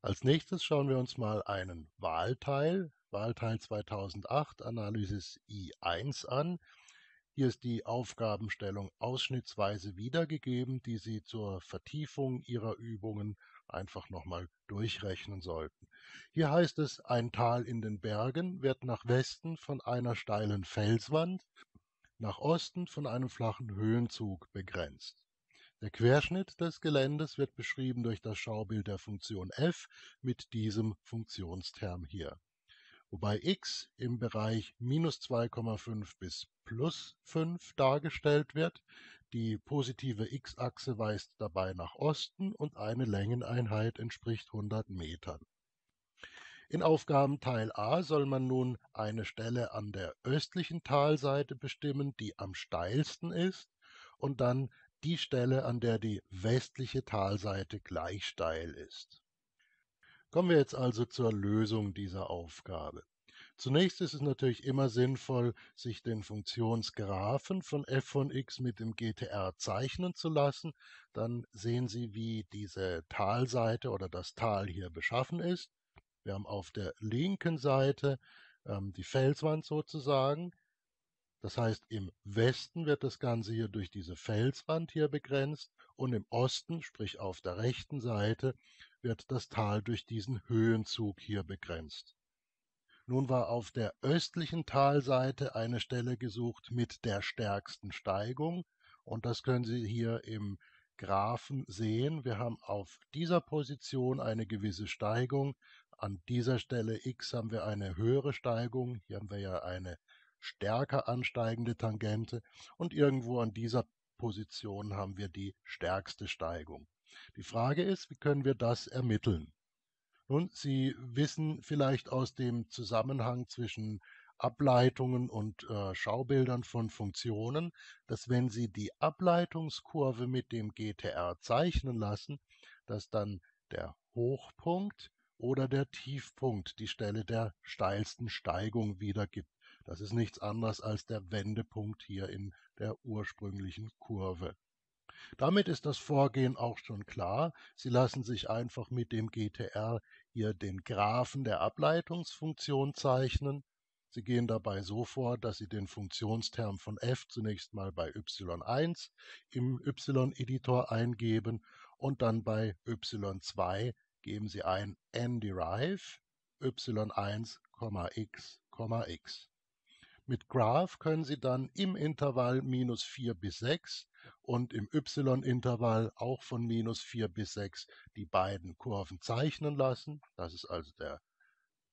Als nächstes schauen wir uns mal einen Wahlteil, Wahlteil 2008, Analysis I1 an. Hier ist die Aufgabenstellung ausschnittsweise wiedergegeben, die Sie zur Vertiefung Ihrer Übungen einfach nochmal durchrechnen sollten. Hier heißt es, ein Tal in den Bergen wird nach Westen von einer steilen Felswand, nach Osten von einem flachen Höhenzug begrenzt. Der Querschnitt des Geländes wird beschrieben durch das Schaubild der Funktion f mit diesem Funktionsterm hier, wobei x im Bereich minus (-2,5 bis plus +5) dargestellt wird, die positive x-Achse weist dabei nach Osten und eine Längeneinheit entspricht 100 Metern. In Aufgabenteil A soll man nun eine Stelle an der östlichen Talseite bestimmen, die am steilsten ist, und dann die Stelle, an der die westliche Talseite gleich steil ist. Kommen wir jetzt also zur Lösung dieser Aufgabe. Zunächst ist es natürlich immer sinnvoll, sich den Funktionsgraphen von f von x mit dem GTR zeichnen zu lassen. Dann sehen Sie, wie diese Talseite oder das Tal hier beschaffen ist. Wir haben auf der linken Seite ähm, die Felswand sozusagen, das heißt, im Westen wird das Ganze hier durch diese Felswand hier begrenzt und im Osten, sprich auf der rechten Seite, wird das Tal durch diesen Höhenzug hier begrenzt. Nun war auf der östlichen Talseite eine Stelle gesucht mit der stärksten Steigung und das können Sie hier im Graphen sehen. Wir haben auf dieser Position eine gewisse Steigung, an dieser Stelle x haben wir eine höhere Steigung, hier haben wir ja eine stärker ansteigende Tangente und irgendwo an dieser Position haben wir die stärkste Steigung. Die Frage ist, wie können wir das ermitteln? Nun, Sie wissen vielleicht aus dem Zusammenhang zwischen Ableitungen und äh, Schaubildern von Funktionen, dass wenn Sie die Ableitungskurve mit dem GTR zeichnen lassen, dass dann der Hochpunkt oder der Tiefpunkt die Stelle der steilsten Steigung wiedergibt. Das ist nichts anderes als der Wendepunkt hier in der ursprünglichen Kurve. Damit ist das Vorgehen auch schon klar. Sie lassen sich einfach mit dem GTR hier den Graphen der Ableitungsfunktion zeichnen. Sie gehen dabei so vor, dass Sie den Funktionsterm von f zunächst mal bei y1 im y-Editor eingeben und dann bei y2 geben Sie ein n-derive y1, x, x. Mit Graph können Sie dann im Intervall minus 4 bis 6 und im y-Intervall auch von minus 4 bis 6 die beiden Kurven zeichnen lassen. Das ist also der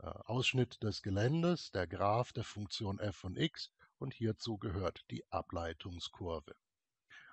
äh, Ausschnitt des Geländes, der Graph der Funktion f von x und hierzu gehört die Ableitungskurve.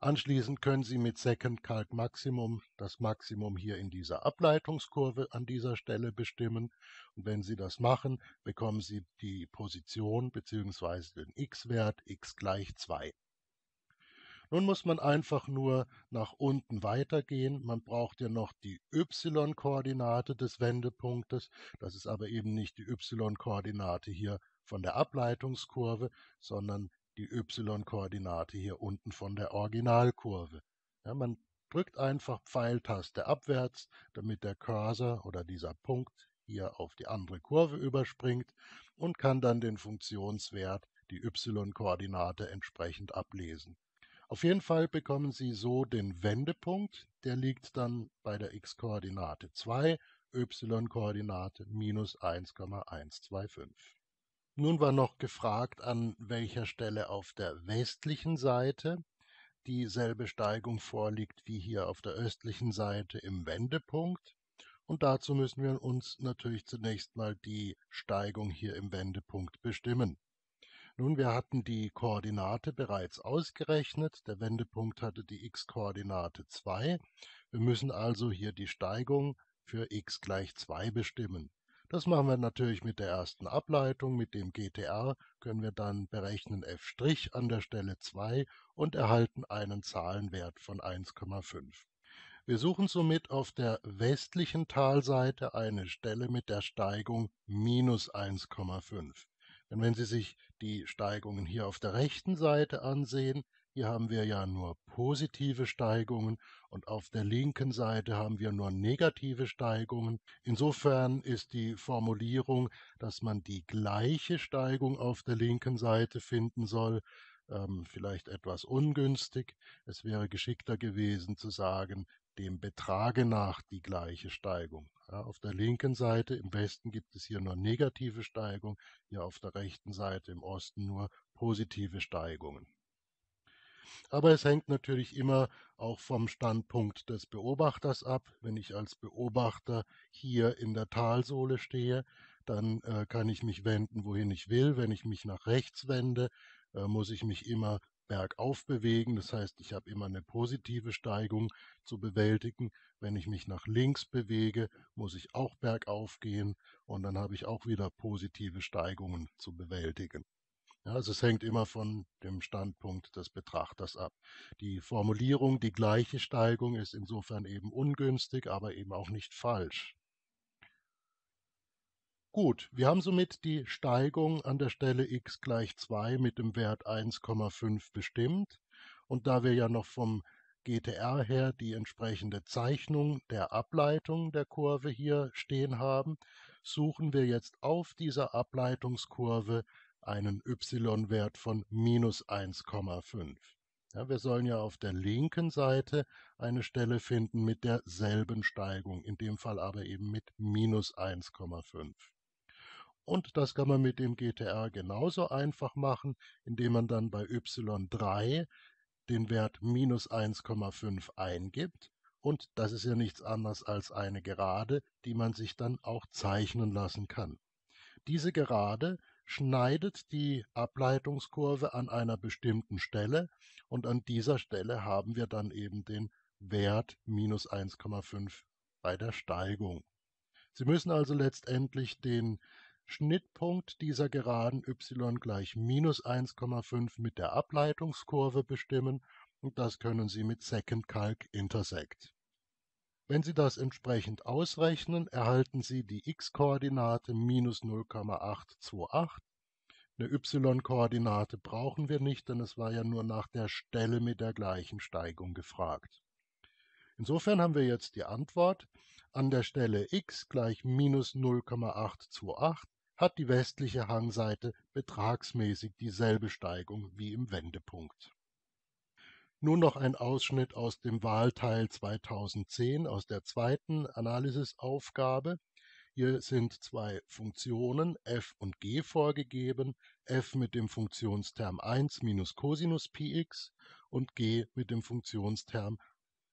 Anschließend können Sie mit Second Kalk Maximum das Maximum hier in dieser Ableitungskurve an dieser Stelle bestimmen. Und wenn Sie das machen, bekommen Sie die Position bzw. den x-Wert x gleich 2. Nun muss man einfach nur nach unten weitergehen. Man braucht ja noch die y-Koordinate des Wendepunktes. Das ist aber eben nicht die y-Koordinate hier von der Ableitungskurve, sondern die y-Koordinate hier unten von der Originalkurve. Ja, man drückt einfach Pfeiltaste abwärts, damit der Cursor oder dieser Punkt hier auf die andere Kurve überspringt und kann dann den Funktionswert, die y-Koordinate entsprechend ablesen. Auf jeden Fall bekommen Sie so den Wendepunkt, der liegt dann bei der x-Koordinate 2, y-Koordinate minus 1,125. Nun war noch gefragt, an welcher Stelle auf der westlichen Seite dieselbe Steigung vorliegt wie hier auf der östlichen Seite im Wendepunkt. Und dazu müssen wir uns natürlich zunächst mal die Steigung hier im Wendepunkt bestimmen. Nun, wir hatten die Koordinate bereits ausgerechnet. Der Wendepunkt hatte die x-Koordinate 2. Wir müssen also hier die Steigung für x gleich 2 bestimmen. Das machen wir natürlich mit der ersten Ableitung. Mit dem GTR können wir dann berechnen f' an der Stelle 2 und erhalten einen Zahlenwert von 1,5. Wir suchen somit auf der westlichen Talseite eine Stelle mit der Steigung minus 1,5. Denn wenn Sie sich die Steigungen hier auf der rechten Seite ansehen hier haben wir ja nur positive Steigungen und auf der linken Seite haben wir nur negative Steigungen. Insofern ist die Formulierung, dass man die gleiche Steigung auf der linken Seite finden soll, ähm, vielleicht etwas ungünstig. Es wäre geschickter gewesen zu sagen, dem Betrage nach die gleiche Steigung. Ja, auf der linken Seite im Westen gibt es hier nur negative Steigung, hier auf der rechten Seite im Osten nur positive Steigungen. Aber es hängt natürlich immer auch vom Standpunkt des Beobachters ab. Wenn ich als Beobachter hier in der Talsohle stehe, dann äh, kann ich mich wenden, wohin ich will. Wenn ich mich nach rechts wende, äh, muss ich mich immer bergauf bewegen. Das heißt, ich habe immer eine positive Steigung zu bewältigen. Wenn ich mich nach links bewege, muss ich auch bergauf gehen und dann habe ich auch wieder positive Steigungen zu bewältigen. Ja, also es hängt immer von dem Standpunkt des Betrachters ab. Die Formulierung, die gleiche Steigung ist insofern eben ungünstig, aber eben auch nicht falsch. Gut, wir haben somit die Steigung an der Stelle x gleich 2 mit dem Wert 1,5 bestimmt. Und da wir ja noch vom GTR her die entsprechende Zeichnung der Ableitung der Kurve hier stehen haben, suchen wir jetzt auf dieser Ableitungskurve einen y-Wert von minus 1,5. Ja, wir sollen ja auf der linken Seite eine Stelle finden mit derselben Steigung, in dem Fall aber eben mit minus 1,5. Und das kann man mit dem GTR genauso einfach machen, indem man dann bei y3 den Wert minus 1,5 eingibt. Und das ist ja nichts anderes als eine Gerade, die man sich dann auch zeichnen lassen kann. Diese Gerade schneidet die Ableitungskurve an einer bestimmten Stelle und an dieser Stelle haben wir dann eben den Wert minus 1,5 bei der Steigung. Sie müssen also letztendlich den Schnittpunkt dieser Geraden y gleich minus 1,5 mit der Ableitungskurve bestimmen und das können Sie mit Second Calc Intersect. Wenn Sie das entsprechend ausrechnen, erhalten Sie die x-Koordinate minus 0,828. Eine y-Koordinate brauchen wir nicht, denn es war ja nur nach der Stelle mit der gleichen Steigung gefragt. Insofern haben wir jetzt die Antwort. An der Stelle x gleich minus 0,828 hat die westliche Hangseite betragsmäßig dieselbe Steigung wie im Wendepunkt. Nur noch ein Ausschnitt aus dem Wahlteil 2010 aus der zweiten Analysisaufgabe. Hier sind zwei Funktionen f und g vorgegeben, f mit dem Funktionsterm 1 minus Cosinus px und g mit dem Funktionsterm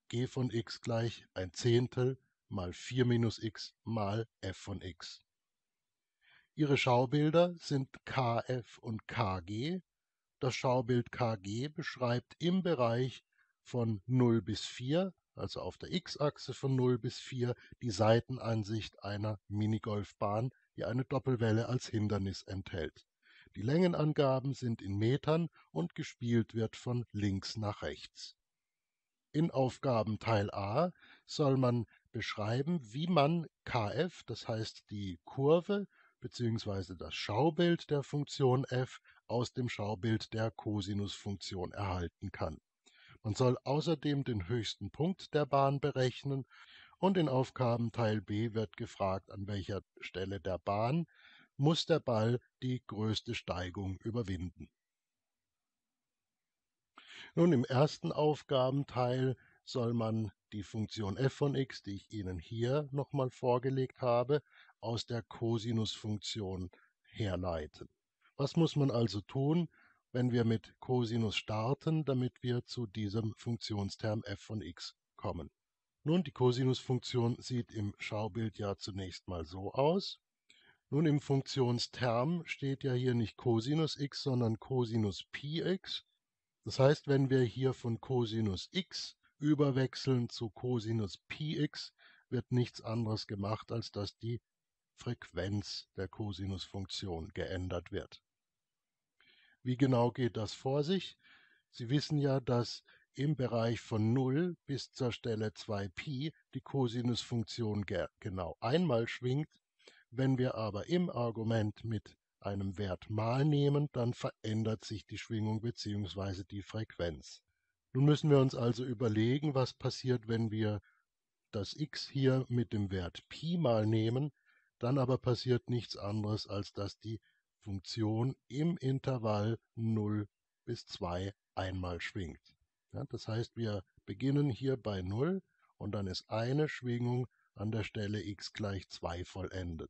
g von x gleich ein Zehntel mal 4 minus x mal f von x. Ihre Schaubilder sind kf und kg das Schaubild kg beschreibt im Bereich von 0 bis 4, also auf der x-Achse von 0 bis 4, die Seitenansicht einer Minigolfbahn, die eine Doppelwelle als Hindernis enthält. Die Längenangaben sind in Metern und gespielt wird von links nach rechts. In Aufgabenteil A soll man beschreiben, wie man kf, das heißt die Kurve bzw. das Schaubild der Funktion f aus dem Schaubild der Kosinusfunktion erhalten kann. Man soll außerdem den höchsten Punkt der Bahn berechnen und in Aufgabenteil B wird gefragt, an welcher Stelle der Bahn muss der Ball die größte Steigung überwinden. Nun im ersten Aufgabenteil soll man die Funktion f von x, die ich Ihnen hier nochmal vorgelegt habe, aus der Kosinusfunktion herleiten was muss man also tun, wenn wir mit Cosinus starten, damit wir zu diesem Funktionsterm f von x kommen? Nun, die Cosinusfunktion sieht im Schaubild ja zunächst mal so aus. Nun, im Funktionsterm steht ja hier nicht Cosinus x, sondern Cosinus pi x. Das heißt, wenn wir hier von Cosinus x überwechseln zu Cosinus pi x, wird nichts anderes gemacht, als dass die Frequenz der Kosinusfunktion geändert wird. Wie genau geht das vor sich? Sie wissen ja, dass im Bereich von 0 bis zur Stelle 2π die Kosinusfunktion genau einmal schwingt. Wenn wir aber im Argument mit einem Wert mal nehmen, dann verändert sich die Schwingung bzw. die Frequenz. Nun müssen wir uns also überlegen, was passiert, wenn wir das x hier mit dem Wert Pi mal nehmen, dann aber passiert nichts anderes, als dass die Funktion im Intervall 0 bis 2 einmal schwingt. Ja, das heißt, wir beginnen hier bei 0 und dann ist eine Schwingung an der Stelle x gleich 2 vollendet.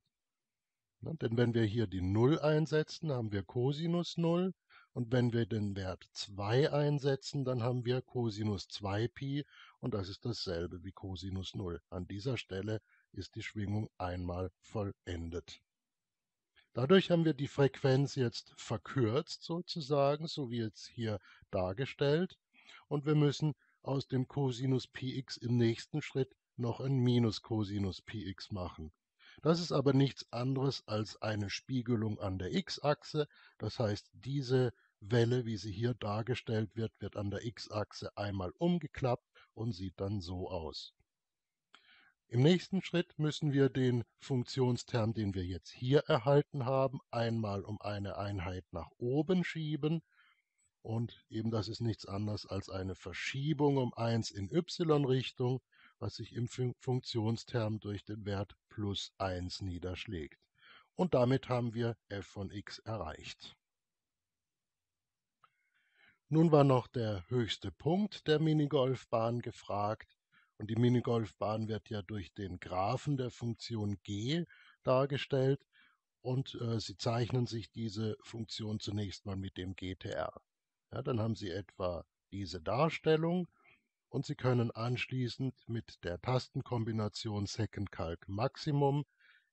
Ja, denn wenn wir hier die 0 einsetzen, haben wir Cosinus 0 und wenn wir den Wert 2 einsetzen, dann haben wir Cosinus 2 Pi und das ist dasselbe wie Cosinus 0. An dieser Stelle ist die Schwingung einmal vollendet. Dadurch haben wir die Frequenz jetzt verkürzt sozusagen, so wie jetzt hier dargestellt. Und wir müssen aus dem Cosinus px im nächsten Schritt noch ein Minus Cosinus px machen. Das ist aber nichts anderes als eine Spiegelung an der x-Achse. Das heißt, diese Welle, wie sie hier dargestellt wird, wird an der x-Achse einmal umgeklappt und sieht dann so aus. Im nächsten Schritt müssen wir den Funktionsterm, den wir jetzt hier erhalten haben, einmal um eine Einheit nach oben schieben. Und eben das ist nichts anderes als eine Verschiebung um 1 in y-Richtung, was sich im Funktionsterm durch den Wert plus 1 niederschlägt. Und damit haben wir f von x erreicht. Nun war noch der höchste Punkt der Minigolfbahn gefragt und die Minigolfbahn wird ja durch den Graphen der Funktion g dargestellt und äh, Sie zeichnen sich diese Funktion zunächst mal mit dem GTR. Ja, dann haben Sie etwa diese Darstellung und Sie können anschließend mit der Tastenkombination Second Calc Maximum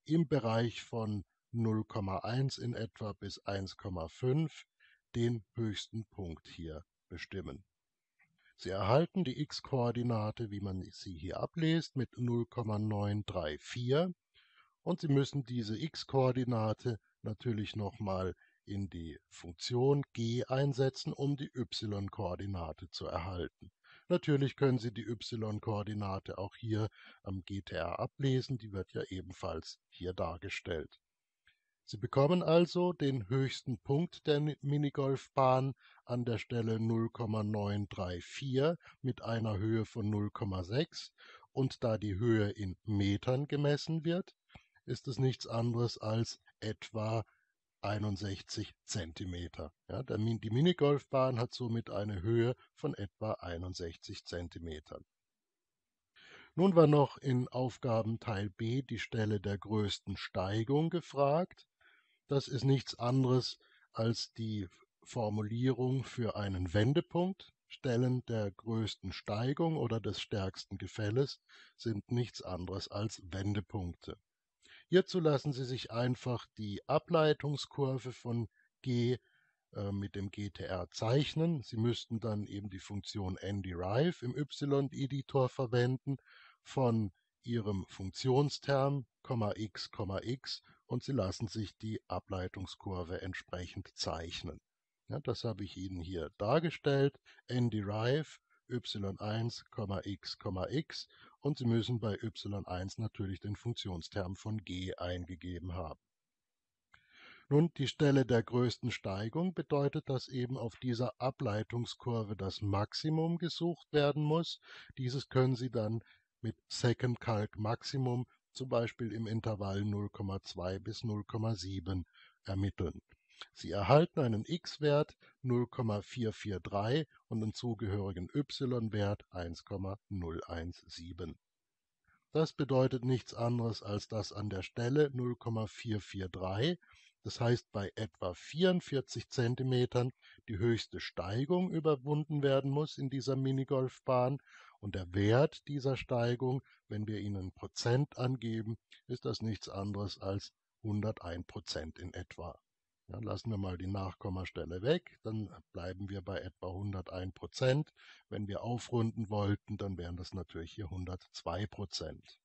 im Bereich von 0,1 in etwa bis 1,5 den höchsten Punkt hier bestimmen. Sie erhalten die x-Koordinate, wie man sie hier ablest, mit 0,934 und Sie müssen diese x-Koordinate natürlich nochmal in die Funktion g einsetzen, um die y-Koordinate zu erhalten. Natürlich können Sie die y-Koordinate auch hier am GTR ablesen, die wird ja ebenfalls hier dargestellt Sie bekommen also den höchsten Punkt der Minigolfbahn an der Stelle 0,934 mit einer Höhe von 0,6 und da die Höhe in Metern gemessen wird, ist es nichts anderes als etwa 61 Zentimeter. Ja, der, die Minigolfbahn hat somit eine Höhe von etwa 61 Zentimetern. Nun war noch in Aufgabenteil B die Stelle der größten Steigung gefragt das ist nichts anderes als die Formulierung für einen Wendepunkt. Stellen der größten Steigung oder des stärksten Gefälles sind nichts anderes als Wendepunkte. Hierzu lassen Sie sich einfach die Ableitungskurve von G äh, mit dem GTR zeichnen. Sie müssten dann eben die Funktion nderive im y-Editor verwenden von Ihrem Funktionsterm, x, x und Sie lassen sich die Ableitungskurve entsprechend zeichnen. Ja, das habe ich Ihnen hier dargestellt. N-Derive y1, x, x und Sie müssen bei y1 natürlich den Funktionsterm von g eingegeben haben. Nun, die Stelle der größten Steigung bedeutet, dass eben auf dieser Ableitungskurve das Maximum gesucht werden muss. Dieses können Sie dann mit Second Calc Maximum zum Beispiel im Intervall 0,2 bis 0,7 ermitteln. Sie erhalten einen x-Wert 0,443 und den zugehörigen y-Wert 1,017. Das bedeutet nichts anderes als dass an der Stelle 0,443, das heißt bei etwa 44 cm, die höchste Steigung überwunden werden muss in dieser Minigolfbahn und der Wert dieser Steigung, wenn wir ihnen Prozent angeben, ist das nichts anderes als 101 Prozent in etwa. Ja, lassen wir mal die Nachkommastelle weg, dann bleiben wir bei etwa 101 Prozent. Wenn wir aufrunden wollten, dann wären das natürlich hier 102 Prozent.